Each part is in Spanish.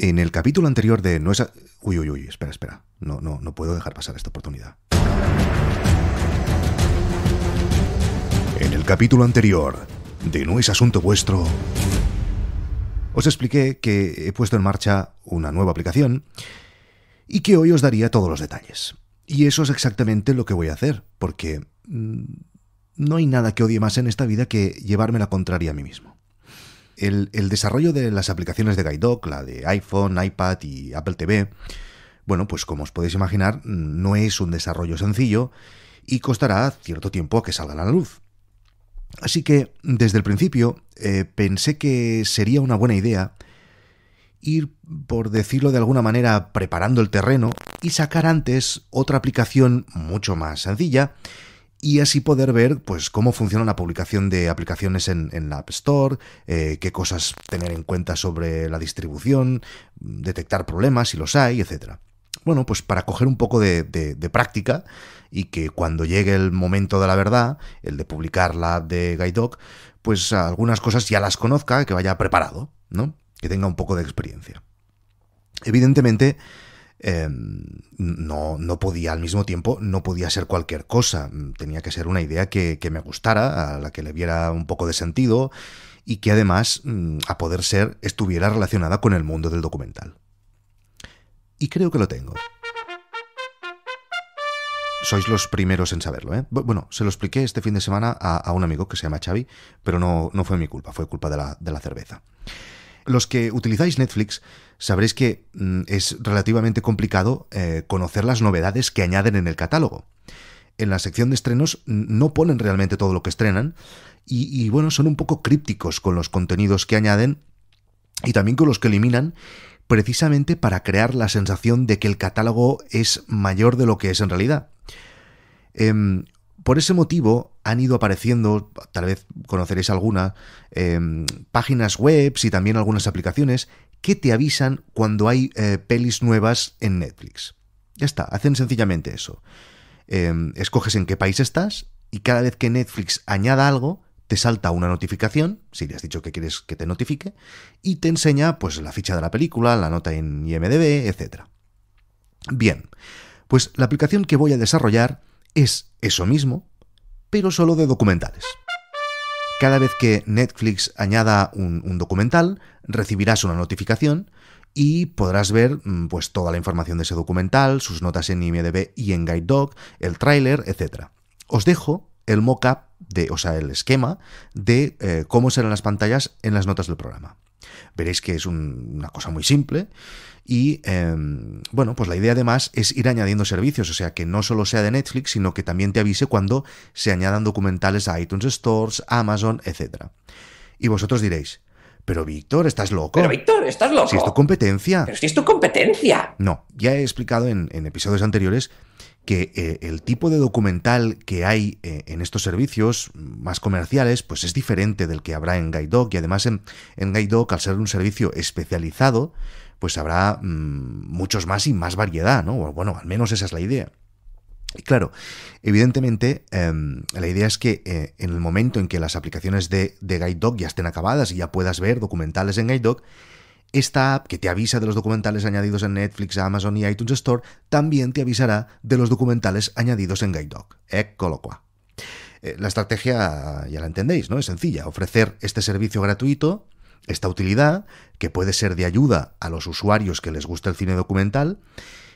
En el capítulo anterior de No es... Uy, uy, uy, espera, espera. No, no, no puedo dejar pasar esta oportunidad. En el capítulo anterior de No es Asunto Vuestro, os expliqué que he puesto en marcha una nueva aplicación y que hoy os daría todos los detalles. Y eso es exactamente lo que voy a hacer, porque mm, no hay nada que odie más en esta vida que llevarme la contraria a mí mismo el, desarrollo de las aplicaciones de GuideDoc, la de iPhone, iPad y Apple TV, bueno, pues como os podéis imaginar, no es un desarrollo sencillo y costará cierto tiempo a que salgan a la luz. Así que desde el principio eh, pensé que sería una buena idea ir, por decirlo de alguna manera, preparando el terreno y sacar antes otra aplicación mucho más sencilla y así poder ver pues, cómo funciona la publicación de aplicaciones en, en la App Store, eh, qué cosas tener en cuenta sobre la distribución, detectar problemas si los hay, etc. Bueno, pues para coger un poco de, práctica y que cuando llegue el momento de la verdad, el de publicar la app de GuideDoc, pues algunas cosas ya las conozca, que vaya preparado, ¿no? Que tenga un poco de experiencia. Evidentemente, Em, no, no podía al mismo tiempo, no podía ser cualquier cosa, tenía que ser una idea que, me gustara, a la que le viera un poco de sentido y que además, mm, a poder ser, estuviera relacionada con el mundo del documental. Y creo que lo tengo. Sois los primeros en saberlo, ¿eh? Bueno, se lo expliqué este fin de semana a, un amigo que se llama Xavi, pero no, no fue mi culpa, fue culpa de la, de la cerveza. Los que utilizáis Netflix sabréis que mm, es relativamente complicado eh, conocer las novedades que añaden en el catálogo. En la sección de estrenos no ponen realmente todo lo que estrenan y, bueno, son un poco crípticos con los contenidos que añaden y también con los que eliminan precisamente para crear la sensación de que el catálogo es mayor de lo que es en realidad. Em, por ese motivo han ido apareciendo, tal vez conoceréis alguna, em, páginas web y también algunas aplicaciones que te avisan cuando hay eh, pelis nuevas en Netflix. Ya está, hacen sencillamente eso. Em, escoges en qué país estás y cada vez que Netflix añada algo, te salta una notificación, si le has dicho que quieres que te notifique, y te enseña pues la ficha de la película, la nota en IMDb, etc. Bien, pues la aplicación que voy a desarrollar es eso mismo, pero solo de documentales. Cada vez que Netflix añada un, documental, recibirás una notificación y podrás ver mm, pues, toda la información de ese documental, sus notas en IMDb y en Guide Dog, el tráiler, etc. Os dejo el mockup, de, o sea, el esquema de eh, cómo serán las pantallas en las notas del programa. Veréis que es una cosa muy simple. Y em, bueno, pues la idea además es ir añadiendo servicios, o sea, que no solo sea de Netflix, sino que también te avise cuando se añadan documentales a iTunes Stores, Amazon, etc. Y vosotros diréis, pero Víctor, estás loco. Pero Víctor, estás loco. Si es tu competencia. Pero si es tu competencia. No, ya he explicado en episodios anteriores que eh, el tipo de documental que hay eh, en estos servicios más comerciales, pues es diferente del que habrá en GuideDoc y además en, en GuideDoc, al ser un servicio especializado, pues habrá mm, muchos más y más variedad, ¿no? bueno, al menos esa es la idea. Y claro, evidentemente em, la idea es que eh, en el momento en que las aplicaciones de, de GuideDoc ya estén acabadas y ya puedas ver documentales en GuideDoc, esta app que te avisa de los documentales añadidos en Netflix, Amazon y iTunes Store también te avisará de los documentales añadidos en GuideDoc. Eccolo eh, eh, la estrategia ya la entendéis, ¿no? Es sencilla, ofrecer este servicio gratuito, esta utilidad, que puede ser de ayuda a los usuarios que les gusta el cine documental,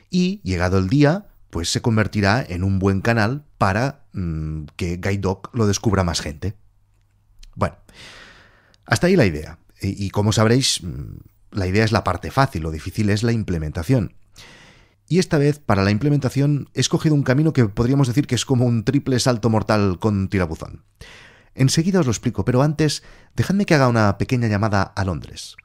y llegado el día, pues se convertirá en un buen canal para mm, que GuideDoc lo descubra más gente. Bueno, hasta ahí la idea. Y, como sabréis, mm, la idea es la parte fácil, lo difícil es la implementación. Y esta vez, para la implementación, he escogido un camino que podríamos decir que es como un triple salto mortal con tirabuzón. Enseguida os lo explico, pero antes, dejadme que haga una pequeña llamada a Londres.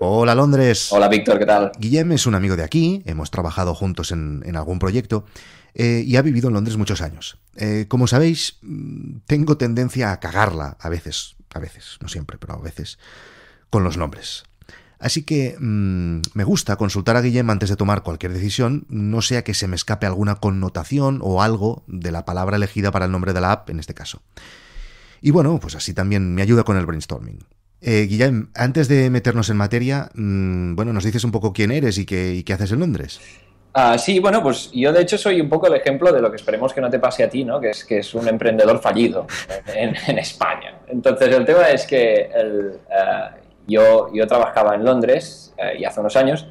Hola Londres. Hola Víctor, ¿qué tal? Guillem es un amigo de aquí, hemos trabajado juntos en, algún proyecto eh, y ha vivido en Londres muchos años. Eh, como sabéis, mm, tengo tendencia a cagarla a veces, a veces, no siempre, pero a veces con los nombres. Así que mm, me gusta consultar a Guillem antes de tomar cualquier decisión, no sea que se me escape alguna connotación o algo de la palabra elegida para el nombre de la app en este caso. Y bueno, pues así también me ayuda con el brainstorming. Eh, Guillem, antes de meternos en materia, mm, bueno, nos dices un poco quién eres y qué, haces en Londres. Ah, sí, bueno, pues yo de hecho soy un poco el ejemplo de lo que esperemos que no te pase a ti, ¿no? Que es que es un emprendedor fallido en, España. Entonces el tema es que el, eh, yo, yo trabajaba en Londres eh, y hace unos años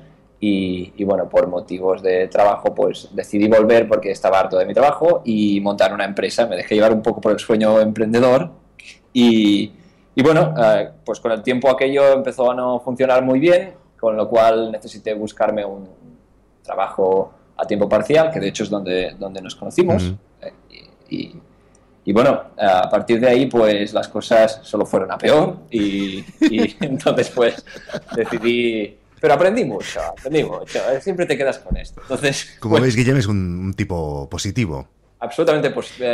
y, bueno, por motivos de trabajo pues decidí volver porque estaba harto de mi trabajo y montar una empresa. Me dejé llevar un poco por el sueño emprendedor y, y bueno, eh, pues con el tiempo aquello empezó a no funcionar muy bien, con lo cual necesité buscarme un trabajo a tiempo parcial, que de hecho es donde, donde nos conocimos. Eh, y y bueno, a partir de ahí, pues las cosas solo fueron a peor y, entonces, pues decidí. Pero aprendí mucho, aprendí mucho. Eh, siempre te quedas con esto. Entonces, Como pues veis, Guillem es un, tipo positivo absolutamente eh, positivo.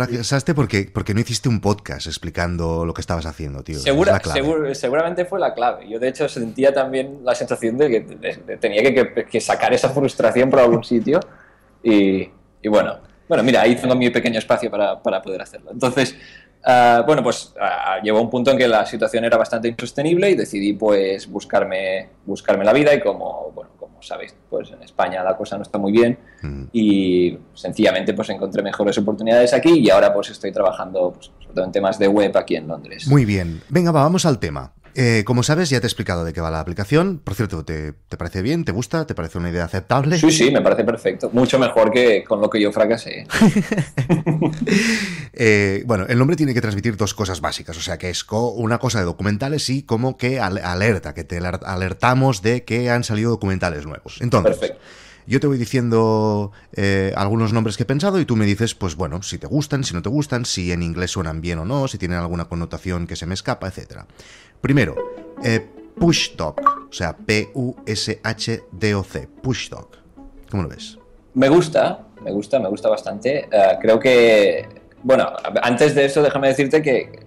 Fracasaste, porque, porque no hiciste un podcast explicando lo que estabas haciendo, tío. seguramente fue la clave. Yo, de hecho, sentía también la sensación de que tenía que, que, que, sacar esa frustración por algún sitio. Y, y bueno, bueno, mira, ahí tengo mi pequeño espacio para, poder hacerlo. Entonces, ah, bueno, pues llevo ah, llegó un punto en que la situación era bastante insostenible y decidí pues buscarme, buscarme la vida y como, bueno, como sabéis, pues en España la cosa no está muy bien mm. y sencillamente pues encontré mejores oportunidades aquí y ahora pues estoy trabajando pues, sobre en temas de web aquí en Londres. Muy bien, venga, vamos al tema. Eh, como sabes, ya te he explicado de qué va la aplicación. Por cierto, ¿te, parece bien? ¿Te gusta? ¿Te parece una idea aceptable? Sí, sí, me parece perfecto. Mucho mejor que con lo que yo fracasé. Eh, bueno, el nombre tiene que transmitir dos cosas básicas. O sea, que es una cosa de documentales y como que alerta, que te alertamos de que han salido documentales nuevos. Entonces, perfecto. Yo te voy diciendo eh, algunos nombres que he pensado y tú me dices, pues bueno, si te gustan, si no te gustan, si en inglés suenan bien o no, si tienen alguna connotación que se me escapa, etc. Primero, eh, push o sea, P-U-S-H-D-O-C, push ¿Cómo lo ves? Me gusta, me gusta, me gusta bastante. Eh, creo que, bueno, antes de eso déjame decirte que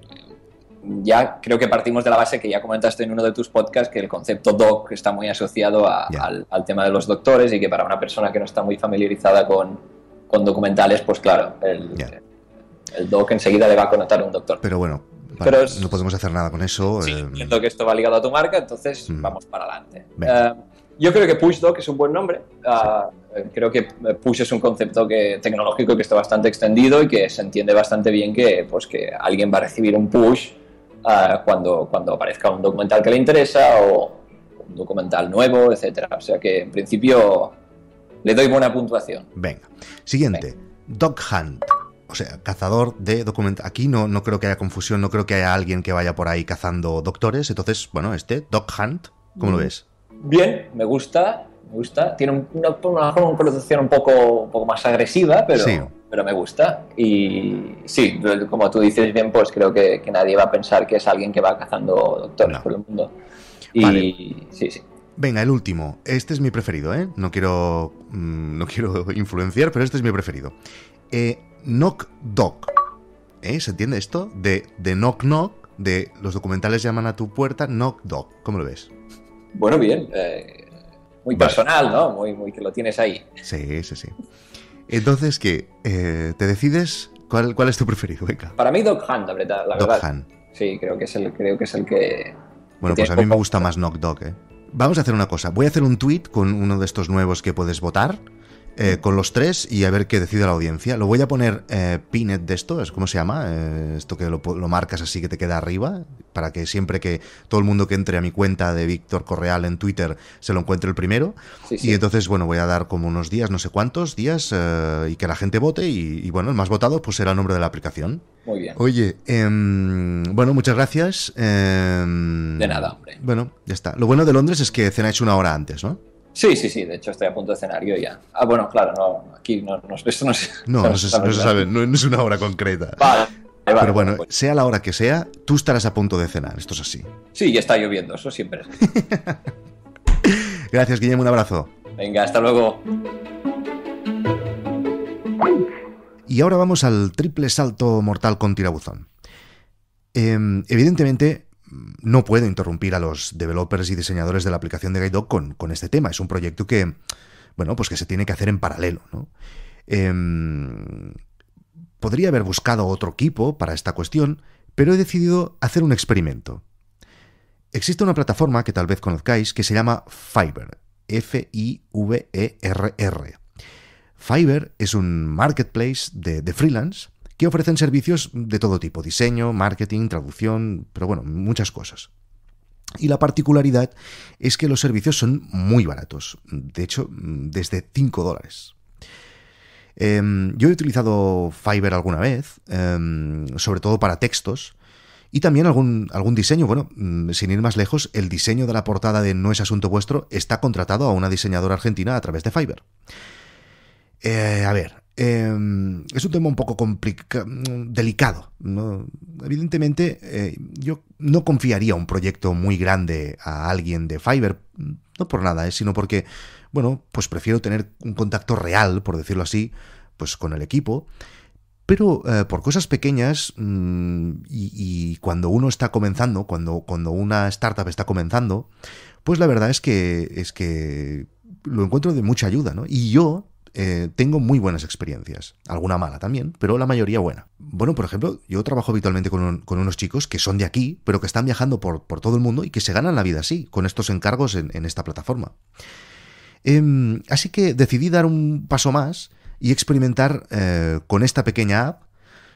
ya creo que partimos de la base que ya comentaste en uno de tus podcasts que el concepto doc está muy asociado al, tema de los doctores y que para una persona que no está muy familiarizada con, documentales, pues claro, el, doc enseguida le va a connotar un doctor. Pero bueno, no podemos hacer nada con eso. siento eh, que esto va ligado a tu marca, entonces mm. vamos para adelante. Eh, yo creo que push doc es un buen nombre. Ah, eh, creo que Push es un concepto que, tecnológico que está bastante extendido y que se entiende bastante bien que, pues que alguien va a recibir un push cuando, cuando aparezca un documental que le interesa o un documental nuevo, etcétera. O sea que en principio le doy buena puntuación. Venga. Siguiente, Dog Hunt. O sea, cazador de documental. Aquí no, no creo que haya confusión, no creo que haya alguien que vaya por ahí cazando doctores. Entonces, bueno, este, Dog Hunt, ¿cómo lo mm. ves? Bien, me gusta me gusta. Tiene una, producción un poco, un poco más agresiva, pero, pero me gusta. Y sí, como tú dices bien, pues creo que, nadie va a pensar que es alguien que va cazando doctores por el mundo. Y sí, sí. Venga, el último. Este es mi preferido, ¿eh? No quiero, mm, no quiero influenciar, pero este es mi preferido. Eh, knock Dog. ¿Eh? ¿Se entiende esto? De, de Knock Knock, de los documentales llaman a tu puerta Knock Dog. ¿Cómo lo ves? Bueno, bien. Eh, muy personal, ¿no? Muy, muy que lo tienes ahí. Sí, sí, sí. Entonces, ¿qué? Eh, ¿Te decides cuál, cuál es tu preferido? Para mí, Doc Han, la verdad. Doc Han. Sí, creo que es el, creo que, es el que. Bueno, pues a mí me gusta más Knock Dog, ¿eh? Vamos a hacer una cosa. Voy a hacer un tweet con uno de estos nuevos que puedes votar. Eh, con los tres y a ver qué decide la audiencia. Lo voy a poner eh, pinet de esto, ¿cómo se llama? Eh, esto que lo, marcas así que te queda arriba, para que siempre que todo el mundo que entre a mi cuenta de Víctor Correal en Twitter se lo encuentre el primero. Y entonces, bueno, voy a dar como unos días, no sé cuántos días, y que la gente vote y, bueno, el más votado pues será el nombre de la aplicación. Muy bien. Oye, em, bueno, muchas gracias. Em, de nada, hombre. Bueno, ya está. Lo bueno de Londres es que cenáis una hora antes, ¿no? Sí, sí, sí, de hecho estoy a punto de cenar yo ya. Ah, bueno, claro, no, aquí no, no, esto no, es, no, no, se, sabe, no, es una hora concreta. Vale. Pero bueno, pues. sea la hora que sea, tú estarás a punto de cenar, esto es así. Sí, ya está lloviendo, eso siempre Gracias, Guillermo, un abrazo. Venga, hasta luego. Y ahora vamos al triple salto mortal con tirabuzón. Em, evidentemente, no puedo interrumpir a los developers y diseñadores de la aplicación de GuideDoc con, con este tema. Es un proyecto que, bueno, pues que se tiene que hacer en paralelo. Em, podría haber buscado otro equipo para esta cuestión, pero he decidido hacer un experimento. Existe una plataforma que tal vez conozcáis que se llama Fiverr. F-I-V-E-R-R. Fiverr es un marketplace de, de freelance que ofrecen servicios de todo tipo, diseño, marketing, traducción, pero bueno, muchas cosas. Y la particularidad es que los servicios son muy baratos, de hecho, desde 5 dólares. Em, yo he utilizado Fiverr alguna vez, em, sobre todo para textos, y también algún, algún diseño. Bueno, mm, sin ir más lejos, el diseño de la portada de No es Asunto Vuestro está contratado a una diseñadora argentina a través de Fiverr. Eh, a ver, Em, es un tema un poco complicado, delicado. ¿no? Evidentemente, eh, yo no confiaría un proyecto muy grande a alguien de Fiverr, no por nada, eh, sino porque, bueno, pues prefiero tener un contacto real, por decirlo así, pues con el equipo. Pero eh, por cosas pequeñas mm, y, cuando uno está comenzando, cuando, cuando una startup está comenzando, pues la verdad es que, es que lo encuentro de mucha ayuda, ¿no? Y yo eh, tengo muy buenas experiencias. Alguna mala también, pero la mayoría buena. Bueno, por ejemplo, yo trabajo habitualmente con, unos chicos que son de aquí, pero que están viajando por, todo el mundo y que se ganan la vida así, con estos encargos en, esta plataforma. Em, así que decidí dar un paso más y experimentar eh, con esta pequeña app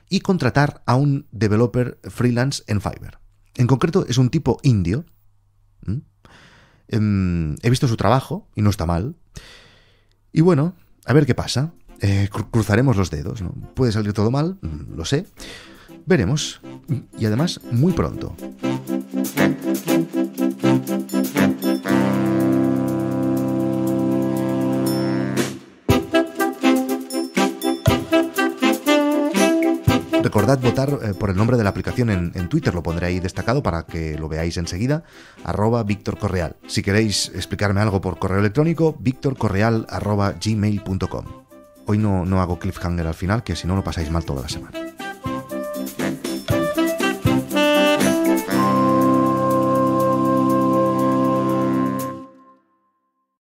y contratar a un developer freelance en Fiverr. En concreto, es un tipo indio. Em, he visto su trabajo y no está mal. Y bueno, a ver qué pasa. Eh, cruzaremos los dedos. ¿no? Puede salir todo mal, mm, lo sé. Veremos. Y además, muy pronto. Recordad votar eh, por el nombre de la aplicación en, Twitter, lo pondré ahí destacado para que lo veáis enseguida, arroba Víctor Correal. Si queréis explicarme algo por correo electrónico, victorcorreal.gmail.com. Hoy no, no hago cliffhanger al final, que si no lo pasáis mal toda la semana.